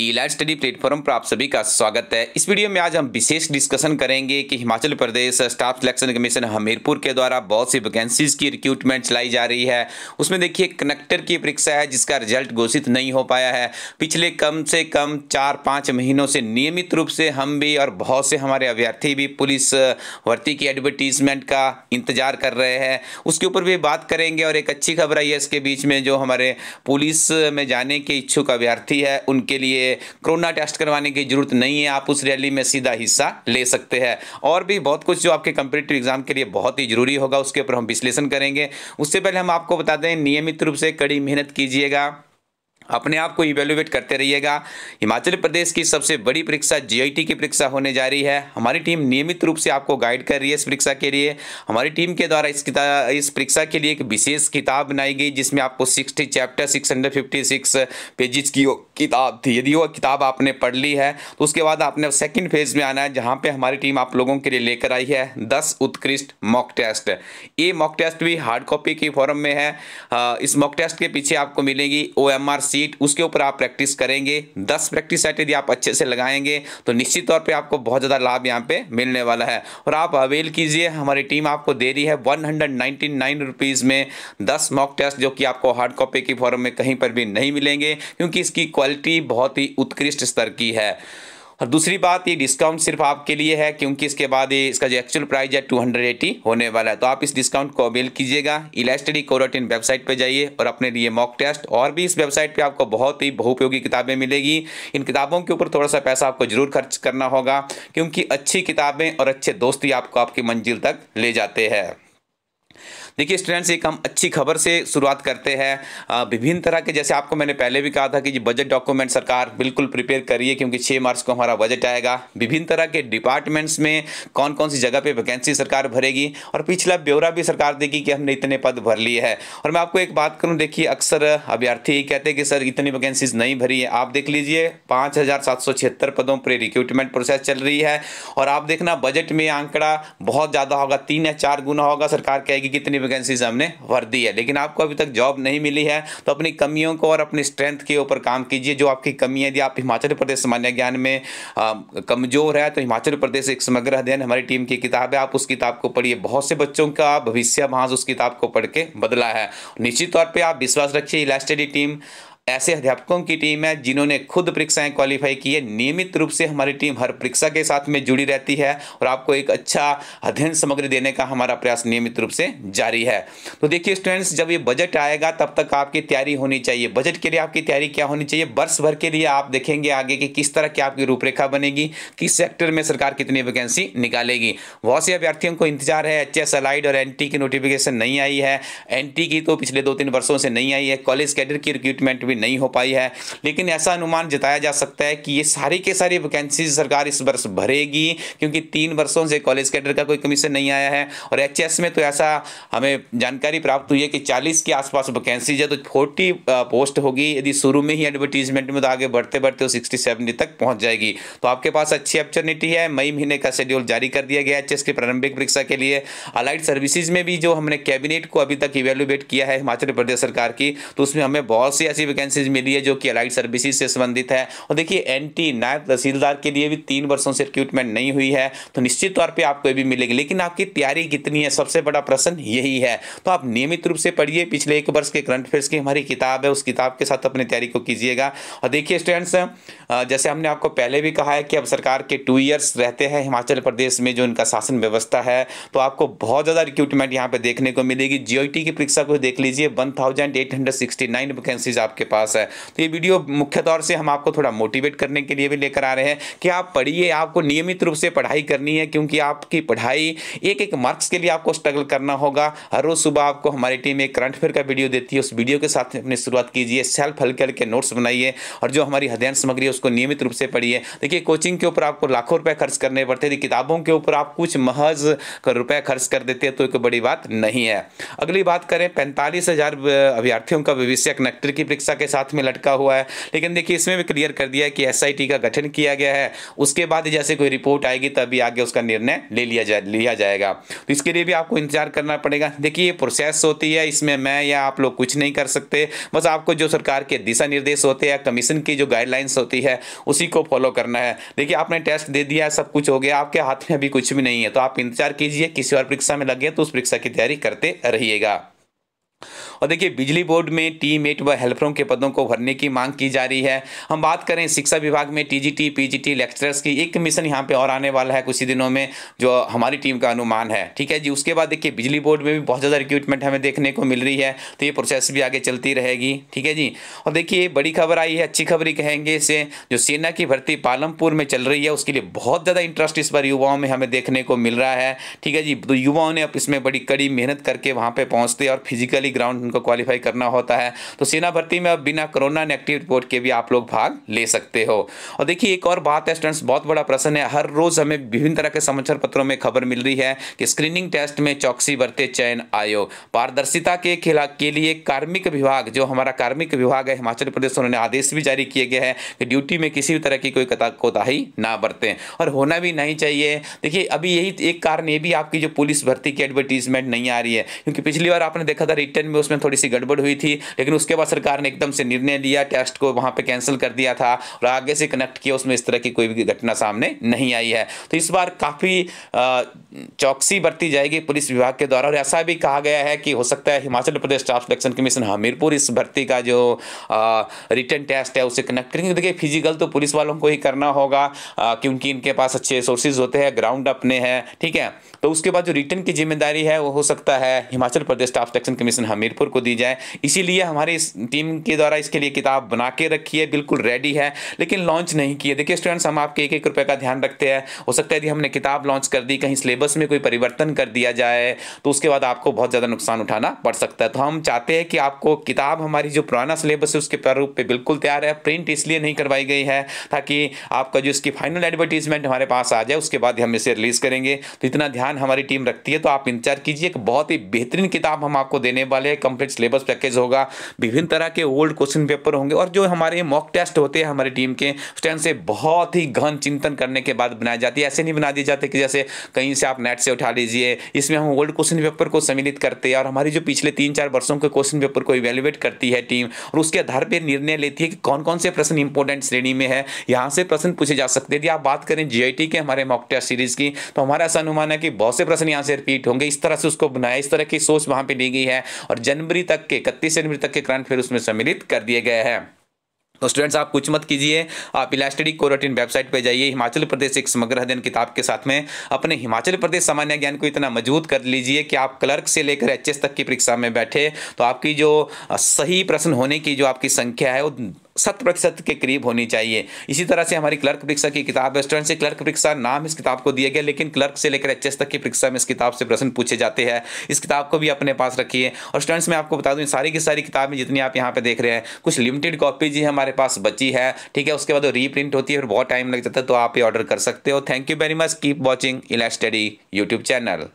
elite study platform पर आप सभी का स्वागत है इस वीडियो में आज हम विशेष डिस्कशन करेंगे कि Himachal Pradesh staff selection commission Hamirpur के द्वारा बहुत सी वैकेंसीज की रिक्रूटमेंट चलाई जा रही है उसमें देखिए कनेक्टर की परीक्षा है जिसका रिजल्ट घोषित नहीं हो पाया है पिछले कम से कम चार पाँच महीनों से नियमित रूप से हम भी और बहुत से हमारे अभ्यर्थी भी पुलिस भर्ती की एडवर्टीजमेंट का इंतजार कर रहे हैं उसके ऊपर भी बात करेंगे और एक अच्छी खबर आई है इसके बीच में जो हमारे पुलिस में जाने के इच्छुक अभ्यर्थी है उनके लिए लिए कोरोना टेस्ट करवाने की जरूरत नहीं है आप उस रैली में सीधा हिस्सा ले सकते हैं और भी बहुत कुछ जो आपके कंपिटेटिव एग्जाम के लिए बहुत ही जरूरी होगा उसके ऊपर हम विश्लेषण करेंगे उससे पहले हम आपको बता दें नियमित रूप से कड़ी मेहनत कीजिएगा अपने आप को इवेल्युएट करते रहिएगा हिमाचल प्रदेश की सबसे बड़ी परीक्षा जीआईटी की परीक्षा होने जा रही है हमारी टीम नियमित रूप से आपको गाइड कर रही है इस परीक्षा के लिए हमारी टीम के द्वारा इस इस परीक्षा के लिए एक विशेष किताब बनाई गई जिसमें आपको 60 चैप्टर 656 हंड्रेड पेजेस की किताब थी यदि वो किताब आपने पढ़ ली है तो उसके बाद आपने सेकंड फेज में आना है जहां पे हमारी टीम आप लोगों के लिए लेकर आई है दस उत्कृष्ट मॉक टेस्ट ये मॉक टेस्ट भी हार्ड कॉपी की फॉर्म में है इस मॉक टेस्ट के पीछे आपको मिलेगी ओ सीट उसके ऊपर आप प्रैक्टिस करेंगे दस प्रैक्टिस सेट यदि आप अच्छे से लगाएंगे तो निश्चित तौर पर आपको बहुत ज़्यादा लाभ यहाँ पर मिलने वाला है और आप अवेल कीजिए हमारी टीम आपको दे रही है वन हंड्रेड में दस मॉक टेस्ट जो कि आपको हार्ड कॉपी की फॉर्म में कहीं पर भी नहीं मिलेंगे क्योंकि इसकी क्वालिटी बहुत ही उत्कृष्ट स्तर की है और दूसरी बात ये डिस्काउंट सिर्फ आपके लिए है क्योंकि इसके बाद ये इसका जो एक्चुअल प्राइस है टू हंड्रेड एटी होने वाला है तो आप इस डिस्काउंट को अवेल कीजिएगा इलास्टडी कोरोटिन वेबसाइट पे जाइए और अपने लिए मॉक टेस्ट और भी इस वेबसाइट पे आपको बहुत ही बहुपयोगी किताबें मिलेगी इन किताबों के ऊपर थोड़ा सा पैसा आपको जरूर खर्च करना होगा क्योंकि अच्छी किताबें और अच्छे दोस्त ही आपको आपकी मंजिल तक ले जाते हैं देखिए स्टूडेंट्स एक हम अच्छी खबर से शुरुआत करते हैं विभिन्न तरह के जैसे आपको मैंने पहले भी कहा था कि बजट डॉक्यूमेंट सरकार बिल्कुल प्रिपेयर करिए क्योंकि छः मार्च को हमारा बजट आएगा विभिन्न तरह के डिपार्टमेंट्स में कौन कौन सी जगह पर वैकेंसी सरकार भरेगी और पिछला ब्यौरा भी सरकार देगी कि हमने इतने पद भर लिए है और मैं आपको एक बात करूँ देखिए अक्सर अभ्यर्थी कहते हैं कि सर इतनी वैकेंसीज नहीं भरी है आप देख लीजिए पाँच पदों पर रिक्रूटमेंट प्रोसेस चल रही है और आप देखना बजट में आंकड़ा बहुत ज़्यादा होगा तीन या चार गुना होगा सरकार कहेगी कितनी वैकेंसीज हमने भर दी है लेकिन आपको अभी तक जॉब नहीं मिली है तो अपनी कमियों को और अपनी स्ट्रेंथ के ऊपर काम कीजिए जो आपकी कमी है यदि आप हिमाचल प्रदेश सामान्य ज्ञान में कमज़ोर है तो हिमाचल प्रदेश एक समग्र अध्ययन हमारी टीम की किताब है आप उस किताब को पढ़िए बहुत से बच्चों का भविष्य महाज उस किताब को पढ़ के बदला है निश्चित तौर पर आप विश्वास रखिए लाइफ स्टडी टीम ऐसे अध्यापकों की टीम है जिन्होंने खुद परीक्षाएं क्वालिफाई की है नियमित रूप से हमारी टीम हर परीक्षा के साथ में जुड़ी रहती है और आपको एक अच्छा अध्ययन सामग्री देने का हमारा प्रयास नियमित रूप से जारी है तो देखिए स्टूडेंट्स जब ये बजट आएगा तब तक आपकी तैयारी होनी चाहिए बजट के लिए आपकी तैयारी क्या होनी चाहिए वर्ष भर के लिए आप देखेंगे आगे कि किस तरह की आपकी रूपरेखा बनेगी किस सेक्टर में सरकार कितनी वैकेंसी निकालेगी बहुत से अभ्यर्थियों को इंतजार है एच एस और एन की नोटिफिकेशन नहीं आई है एन की तो पिछले दो तीन वर्षों से नहीं आई है कॉलेज कैडर की रिक्रूटमेंट भी नहीं हो पाई है लेकिन ऐसा अनुमान जताया जा सकता है कि ये सारी के सारी वैकेंसी सरकार इस वर्ष भरेगी क्योंकि तीन वर्षों से कॉलेज कैडर का कोई कमीशन नहीं आया है और एच में तो ऐसा हमें जानकारी प्राप्त हुई है कि चालीस के आसपास वैकेंसीज है तो फोर्टी पोस्ट होगी यदि शुरू में ही एडवर्टीजमेंट में तो आगे बढ़ते बढ़ते वो सिक्सटी सेवेंटी तक पहुँच जाएगी तो आपके पास अच्छी अपॉर्चुनिटी है मई महीने का शेड्यूल जारी कर दिया गया एच की प्रारंभिक परीक्षा के लिए अलाइड सर्विसेज में भी जो हमने कैबिनेट को अभी तक इवेल्युएट किया है हिमाचल प्रदेश सरकार की तो उसमें हमें बहुत सी ऐसी वैकेंसी वैकेंसीज मिली है जो कि अलाइड सर्विसेज से संबंधित है और देखिए एंटी नायब तहसीलदार के लिए भी तीन वर्षों से रिक्रूटमेंट नहीं हुई है तो निश्चित तौर पर आपको भी मिलेगी लेकिन आपकी तैयारी कितनी है सबसे बड़ा प्रश्न यही है तो आप नियमित रूप से पढ़िए पिछले एक वर्ष के करंट अफेयर्स की हमारी किताब है उस किताब के साथ अपनी तैयारी को कीजिएगा और देखिए स्टूडेंट्स जैसे हमने आपको पहले भी कहा है कि अब सरकार के टू ईयर्स रहते हैं हिमाचल प्रदेश में जो इनका शासन व्यवस्था है तो आपको बहुत ज़्यादा रिक्रूटमेंट यहाँ पे देखने को मिलेगी जीओटी की परीक्षा को देख लीजिए 1869 वैकेंसीज आपके पास पास है तो ये वीडियो मुख्य तौर से हम आपको थोड़ा मोटिवेट करने के लिए भी लेकर आ रहे हैं कि आप पढ़िए आपको नियमित रूप से पढ़ाई करनी है क्योंकि आपकी पढ़ाई एक एक मार्क्स के लिए आपको स्ट्रगल करना होगा हर रोज़ सुबह आपको हमारी टीम एक करंट अफेयर का वीडियो देती है उस वीडियो के साथ अपनी शुरुआत कीजिए सेल्फ हल्के हल्के नोट्स बनाइए और जो हमारी अध्ययन सामग्री है उसको नियमित रूप से पढ़िए देखिए कोचिंग के ऊपर आपको लाखों रुपये खर्च करने पड़ते हैं किताबों के ऊपर आप कुछ महज रुपये खर्च कर देते हैं तो एक बड़ी बात नहीं है अगली बात करें पैंतालीस हज़ार अभ्यर्थियों का भविष्य कनेक्टर की परीक्षा के के साथ में लटका हुआ है लेकिन देखिए इसमें भी क्लियर कर दिया है कि एस का गठन किया गया है उसके बाद जैसे कोई रिपोर्ट आएगी तभी आगे उसका निर्णय ले लिया जाए लिया जाएगा तो इसके लिए भी आपको इंतजार करना पड़ेगा देखिए ये प्रोसेस होती है इसमें मैं या आप लोग कुछ नहीं कर सकते बस आपको जो सरकार के दिशा निर्देश होते हैं कमीशन की जो गाइडलाइंस होती है उसी को फॉलो करना है देखिए आपने टेस्ट दे दिया सब कुछ हो गया आपके हाथ में अभी कुछ भी नहीं है तो आप इंतजार कीजिए किसी और परीक्षा में लगे तो उस परीक्षा की तैयारी करते रहिएगा और देखिए बिजली बोर्ड में टीमेट व हेल्परों के पदों को भरने की मांग की जा रही है हम बात करें शिक्षा विभाग में टी जी लेक्चरर्स की एक मिशन यहाँ पे और आने वाला है कुछ ही दिनों में जो हमारी टीम का अनुमान है ठीक है जी उसके बाद देखिए बिजली बोर्ड में भी बहुत ज़्यादा रिक्रूटमेंट हमें देखने को मिल रही है तो ये प्रोसेस भी आगे चलती रहेगी ठीक है जी और देखिए बड़ी खबर आई है अच्छी खबर कहेंगे इसे जो सेना की भर्ती पालमपुर में चल रही है उसके लिए बहुत ज़्यादा इंटरेस्ट इस बार युवाओं में हमें देखने को मिल रहा है ठीक है जी तो युवाओं ने अब इसमें बड़ी कड़ी मेहनत करके वहाँ पर पहुँचते और फिजिकली ग्राउंड उनको क्वालिफाई करना होता है तो सेना भर्ती में अब बिना कोरोना नेगेटिव रिपोर्ट के भी आप लोग भाग ले सकते हो और देखिए एक और बात है स्टूडेंट्स बहुत बड़ा प्रश्न है हर रोज़ हमें विभिन्न तरह के समाचार पत्रों में खबर मिल रही है कि स्क्रीनिंग टेस्ट में चौकसी बरते चयन आयोग पारदर्शिता के खिला के लिए कार्मिक विभाग जो हमारा कार्मिक विभाग है हिमाचल प्रदेश उन्होंने आदेश भी जारी किए गए हैं कि ड्यूटी में किसी भी तरह की कोई कोताही ना बरतें और होना भी नहीं चाहिए देखिए अभी यही एक कारण ये भी आपकी जो पुलिस भर्ती की एडवर्टीजमेंट नहीं आ रही है क्योंकि पिछली बार आपने देखा था रिटर्न में उसमें में थोड़ी सी गड़बड़ हुई थी लेकिन उसके बाद सरकार ने एकदम से निर्णय लिया टेस्ट को वहां पर कैंसिल कर दिया था और आगे से कनेक्ट किया उसमें इस तरह की कोई भी घटना सामने नहीं आई है तो इस बार काफ़ी चौकसी बरती जाएगी पुलिस विभाग के द्वारा और ऐसा भी कहा गया है कि हो सकता है Himachal Pradesh staff selection commission Hamirpur इस भर्ती का जो रिटर्न टेस्ट है उसे कनेक्ट करेंगे देखिए फिजिकल तो पुलिस वालों को ही करना होगा क्योंकि इनके पास अच्छे सोर्सेज होते हैं ग्राउंड अपने हैं ठीक है तो उसके बाद जो रिटर्न की जिम्मेदारी है वो हो सकता है Himachal Pradesh staff selection commission Hamirpur Thakur को दी जाए इसीलिए हमारी इस टीम के द्वारा इसके लिए किताब बना के रखी है बिल्कुल रेडी है लेकिन लॉन्च नहीं किए देखिए स्टूडेंट्स हम आपके एक एक रुपये का ध्यान रखते हैं हो सकता है यदि हमने किताब लॉन्च कर दी कहीं सिलेबस में कोई परिवर्तन कर दिया जाए तो उसके बाद आपको बहुत ज़्यादा नुकसान उठाना पड़ सकता है तो हम चाहते हैं कि आपको किताब हमारी जो पुराना सिलेबस है उसके प्रारूप पर बिल्कुल तैयार है प्रिंट इसलिए नहीं करवाई गई है ताकि आपका जो इसकी फाइनल एडवर्टीजमेंट हमारे पास आ जाए उसके बाद हम इसे रिलीज़ करेंगे तो इतना ध्यान हमारी टीम रखती है तो आप इंतजार कीजिए एक बहुत ही बेहतरीन किताब हम आपको देने वाले हैं कम कंप्लीट सिलेबस पैकेज होगा विभिन्न तरह के ओल्ड क्वेश्चन पेपर होंगे और जो हमारे मॉक टेस्ट होते हैं हमारी टीम के स्टैंड से बहुत ही गहन चिंतन करने के बाद बनाए जाती है ऐसे नहीं बना दिए जाते कि जैसे कहीं से आप नेट से उठा लीजिए इसमें हम ओल्ड क्वेश्चन पेपर को सम्मिलित करते हैं और हमारी जो पिछले तीन चार वर्षों के क्वेश्चन पेपर को इवेल्युएट करती है टीम और उसके आधार पर निर्णय लेती है कि कौन कौन से प्रश्न इंपॉर्टेंट श्रेणी में है यहाँ से प्रश्न पूछे जा सकते हैं आप बात करें जी के हमारे मॉक टेस्ट सीरीज की तो हमारा ऐसा अनुमान है कि बहुत से प्रश्न यहाँ से रिपीट होंगे इस तरह से उसको बनाया इस तरह की सोच वहाँ पर ली गई है और जन्म जनवरी तक के इकतीस जनवरी तक के करंट अफेयर उसमें सम्मिलित कर दिए गए हैं तो स्टूडेंट्स आप कुछ मत कीजिए आप इलास्टडी कोरोटिन वेबसाइट पर जाइए हिमाचल प्रदेश एक समग्र अध्ययन किताब के साथ में अपने हिमाचल प्रदेश सामान्य ज्ञान को इतना मजबूत कर लीजिए कि आप क्लर्क से लेकर एच तक की परीक्षा में बैठे तो आपकी जो सही प्रश्न होने की जो आपकी संख्या है वो शत प्रतिशत के करीब होनी चाहिए इसी तरह से हमारी क्लर्क परीक्षा की किताब स्टूडेंट से क्लर्क परीक्षा नाम इस किताब को दिया गया लेकिन क्लर्क से लेकर एच तक की परीक्षा में इस किताब से प्रश्न पूछे जाते हैं इस किताब को भी अपने पास रखिए और स्टूडेंट्स मैं आपको बता दूँ सारी की सारी किताबें जितनी आप यहाँ पर देख रहे हैं कुछ लिमिटेड कॉपीज ही हमारे पास बची है ठीक है उसके बाद रीप्रिंट होती है फिर बहुत टाइम लग जाता है तो आप ये ऑर्डर कर सकते हो thank you very much keep watching इला स्टडी यूट्यूब चैनल